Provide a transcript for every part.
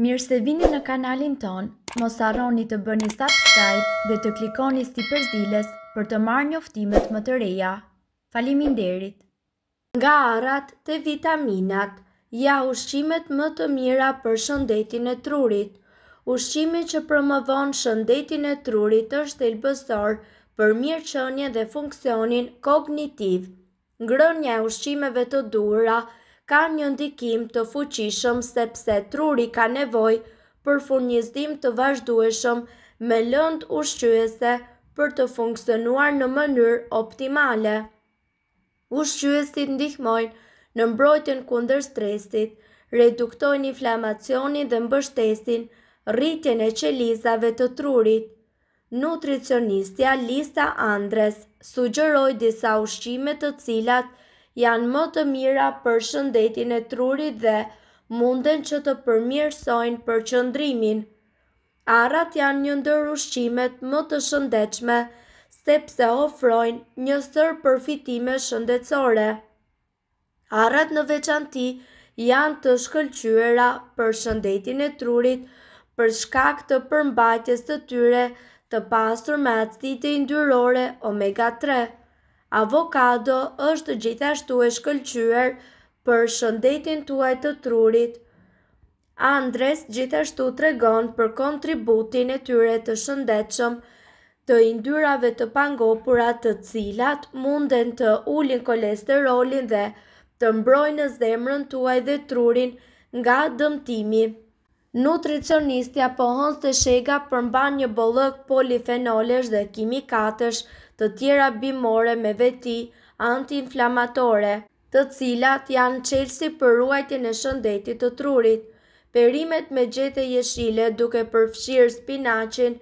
Mirë se vini në kanalin ton, mos arroni të bëni subscribe dhe të klikoni sti përzilës për të marrë një më të reja. Falimin derit! Nga arat të vitaminat, ja ushqimet më të mira për shëndetin e trurit. Ushqimi që promovon shëndetin e trurit është elbësor për mirë qënje dhe funksionin kognitiv. Ngrënja e ushqimeve të dura, ka një ndikim të fuqishëm sepse truri ka nevoj për furnizdim të vazhdueshëm me lënd ushqyese për të funksionuar në mënyrë optimale. Ushqyesit ndihmojnë në mbrojtjen kunder stresit, reduktojnë inflamacioni dhe mbështesin, rritjen e qelizave të trurit. Nutricionistja Lisa Andres sugëroj disa ushqimet të cilat janë më të mira për shëndetin e trurit dhe munden që të përmirësojnë për qëndrimin. Arat janë një ndër ushqimet më të shëndechme, sepse ofrojnë një sër përfitime shëndecore. Arat në veçanti janë të shkëlqyera për shëndetin e trurit, për shkak të përmbajtjes të tyre të pasur me acitit e indyrore omega 3. Avokado është gjithashtu e shkëllqyër për shëndetin tuaj të trurit. Andres gjithashtu të regon për kontributin e tyre të shëndetshëm të indyrave të pangopurat të cilat munden të ullin kolesterolin dhe të mbrojnë zemrën tuaj dhe trurin nga dëmtimi. Nutricionistja pohon së të shega përmba një bollëk polifenolesh dhe kimikatesh të tjera bimore me veti antiinflamatore, të cilat janë qelsi për ruajtjen e shëndetit të trurit. Perimet me gjete jeshile duke përfshirë spinacin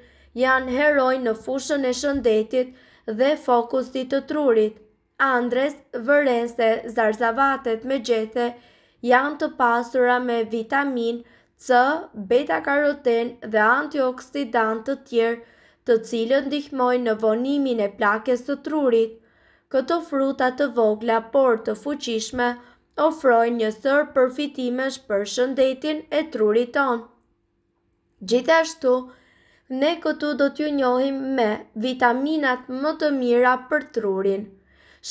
janë heroj në fushën e shëndetit dhe fokusit të trurit. Andres, vërense, zarzavatet me gjete janë të pasura me vitaminë, C, beta karoten dhe antioksidant të tjerë të cilën dihmojnë në vonimin e plakes të trurit. Këto fruta të vogla por të fuqishme ofrojnë një sër përfitimesh për shëndetin e trurit ton. Gjithashtu, ne këtu do t'ju njohim me vitaminat më të mira për trurin.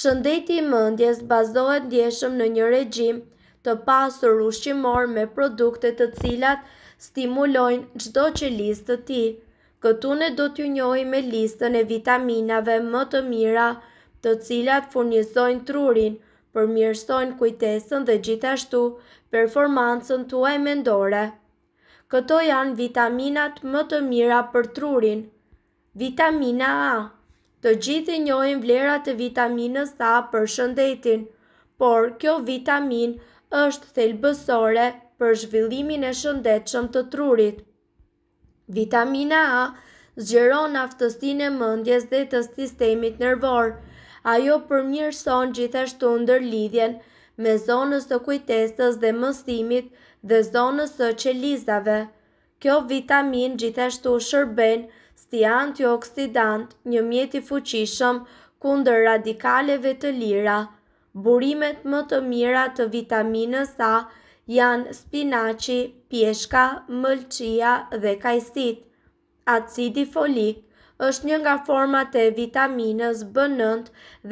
Shëndeti mëndjes bazohet djeshëm në një regjim të pasur ushqimor me produkte të cilat stimulojnë gjdo që listë të ti. Këtu ne do t'ju njoj me listën e vitaminave më të mira të cilat furnizojnë trurin, përmjërsojnë kujtesën dhe gjithashtu performancën tuaj mendore. Këto janë vitaminat më të mira për trurin. Vitamina A Të gjithë i njohin vlerat e vitaminës A për shëndetin, por kjo vitamin është thelbësore për zhvillimin e shëndetshëm të trurit. Vitamina A zgjeron aftësinë mendjes dhe të sistemit nervor. Ajo përmirëson gjithashtu ndërlidhjen me zonën e kujtesës dhe mësimit dhe zonën e qelizave. Kjo vitamin gjithashtu shërben si antioksidant, një mjet i fuqishëm kundër radikaleve të lira. Burimet më të mira të vitaminës A janë spinaci, pjeshka, mëlqia dhe kajsit. Acidi folik është një nga format e vitaminës B9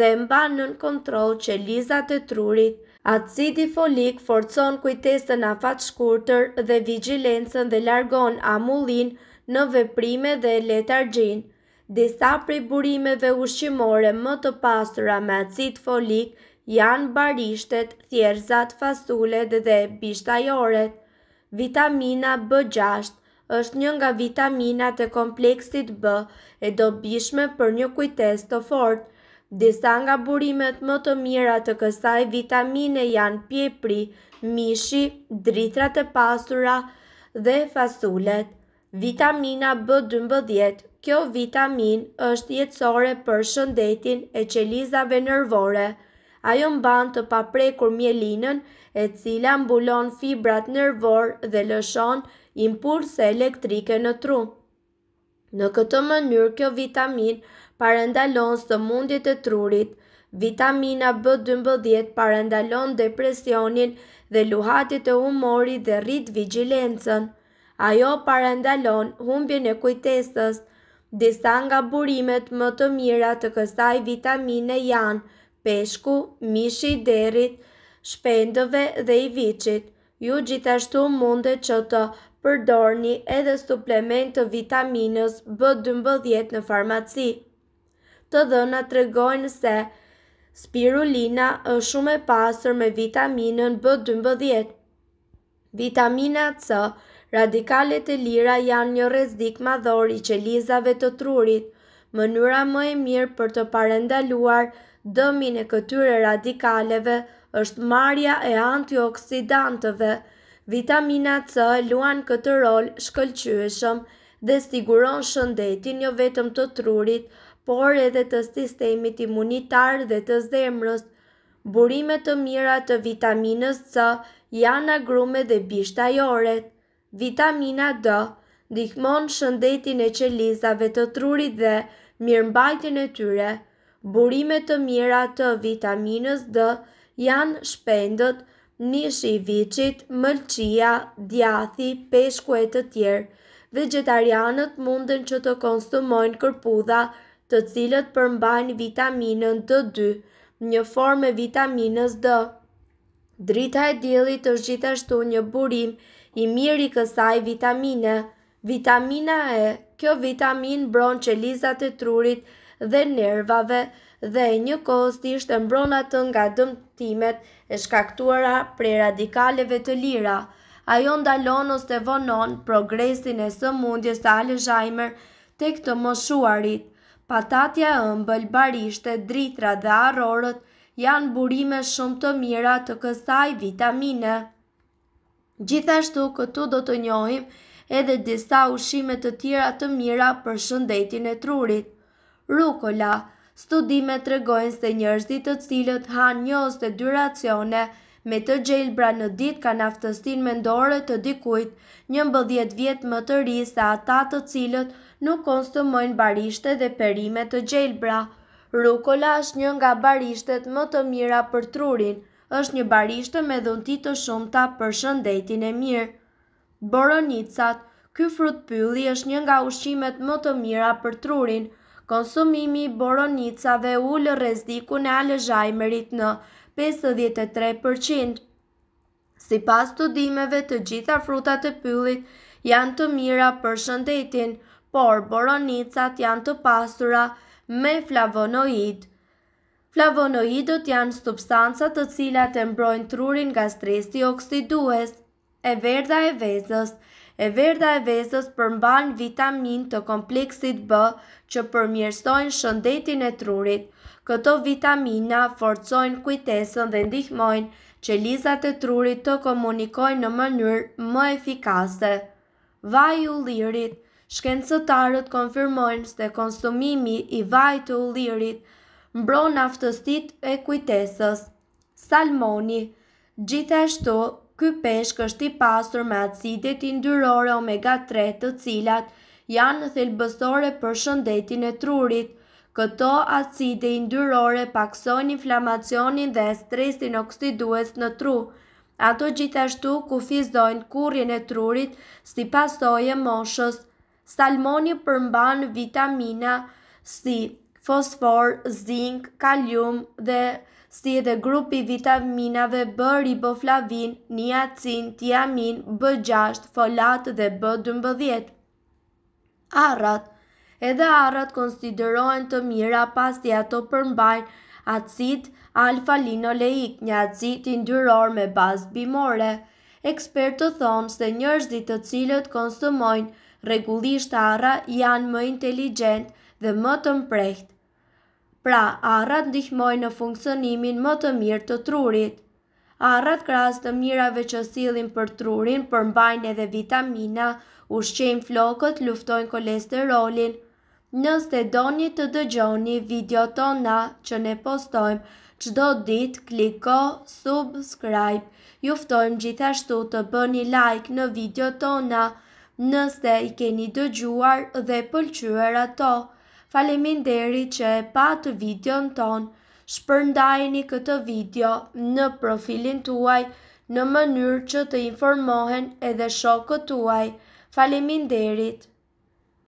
dhe mba në kontrol që lizat e trurit. Acidi folik forcon kujtesën a fatë shkurëtër dhe vigilencën dhe largon amullin në veprime dhe letargjin. Disa prej burimeve ushqimore më të pasura me acid folik Janë barishtet, thjerzat, fasulet dhe bishtajoret. Vitamina B6 është një nga vitaminat e kompleksit B e dobishme për një kujtes të fort. Disa nga burimet më të mira të kësaj vitamine janë pjepri, mishi, dritrat e pasura dhe fasulet. Vitamina B12 Kjo vitamin është jetësore për shëndetin e qelizave nërvore ajo mban të paprekur mjelinën e cila mbulon fibrat nervor dhe lëshon impulse elektrike në tru. Në këtë mënyrë kjo vitamin parendalon së mundit e trurit, vitamina B12 parendalon depresionin dhe luhatit e humori dhe rrit vigilencën. Ajo parendalon humbjen e kujtesës, disa nga burimet më të mira të kësaj vitamine janë, peshku, mishi i derit, shpendove dhe i vicit. Ju gjithashtu mundet që të përdorni edhe suplement të vitaminës B12 në farmaci. Të dhëna të regojnë se spirulina është shumë e pasër me vitaminën B12. Vitamina C, radikalet e lira janë një rezdik madhori që lizave të trurit, mënyra më e mirë për të parendaluar dëmin e këtyre radikaleve është marja e antioksidantëve. Vitamina C luan këtë rol shkëllqyëshëm dhe siguron shëndetin jo vetëm të trurit, por edhe të sistemit imunitar dhe të zemrës. Burime të mira të vitaminës C janë agrume dhe bishtajoret. Vitamina D dikmon shëndetin e qelizave të trurit dhe Mirmbajtjen e tyre. burimet të mira të vitaminës D janë shpendët, nishi i viçit, mëlçia, djathi, peshku e të tjerë. Vegetarianët mundën që të konsumojnë kërpudha, të cilët përmbajnë vitaminën D2, një formë e vitaminës D. Drita e diellit është gjithashtu një burim i mirë i kësaj vitamine, vitamina E kjo vitamin bron qelizat e trurit dhe nervave dhe një kost ishte mbrona të nga dëmtimet e shkaktuara prej radikaleve të lira. Ajo ndalon ose vonon progresin e së mundjes të të këtë moshuarit. Patatja ëmbël, barishte, dritra dhe arorët janë burime shumë të mira të kësaj vitamine. Gjithashtu këtu do të njohim edhe disa ushimet të tjera të mira për shëndetin e trurit. Rukola Studime të regojnë se njërzit të cilët hanë një ose dy racione me të gjelë bra në dit ka me mendore të dikujt një mbëdhjet vjet më të rrisë se ata të cilët nuk konsumojnë barishte dhe perime të gjelë bra. Rukola është një nga barishtet më të mira për trurin, është një barishte me dhuntit të shumëta për shëndetin e mirë boronicat. Ky frut pylli është një nga ushqimet më të mira për trurin. Konsumimi i boronicave ullë rezdiku në alëzhajmerit në 53%. Si pas të dimeve të gjitha frutat e pyllit janë të mira për shëndetin, por boronicat janë të pasura me flavonoid. Flavonoidët janë substancat të cilat e mbrojnë trurin nga stresi oksidues e verda e vezës. E verda e vezës përmban vitamin të kompleksit B që përmjërsojnë shëndetin e trurit. Këto vitamina forcojnë kujtesën dhe ndihmojnë që lizat e trurit të komunikojnë në mënyrë më efikase. Vaj u lirit Shkencëtarët konfirmojnë se konsumimi i vaj të u lirit mbron aftësit e kujtesës. Salmoni Gjithashtu, Ky peshk është i pasur me acidet i ndyrore omega 3 të cilat janë në thelbësore për shëndetin e trurit. Këto acide i ndyrore paksojnë inflamacionin dhe stresin oksidues në tru. Ato gjithashtu ku fizdojnë kurjen e trurit si pasoj e moshës. Salmoni përmban vitamina si fosfor, zinc, kalium dhe si edhe grupi vitaminave B, riboflavin, niacin, tiamin, B6, folat dhe B12. Arrat Edhe arrat konsiderohen të mira pas të ato përmbajnë acid alfa-linoleik, një acid indyror me bazë bimore. të thonë se njërzit të cilët konsumojnë regullisht arra janë më inteligent dhe më të mprejtë pra arrat ndihmojnë në funksionimin më të mirë të trurit. Arrat kras të mirave që silin për trurin përmbajnë edhe vitamina, ushqejmë flokët, luftojnë kolesterolin. Nëste doni të dëgjoni video tona që ne postojmë, qdo dit kliko subscribe. Juftojmë gjithashtu të bëni like në video tona nëste i keni dëgjuar dhe pëlqyër ato. Falimin që e patë video në tonë, shpërndajni këtë video në profilin tuaj në mënyrë që të informohen edhe shokët tuaj. Faleminderit. derit.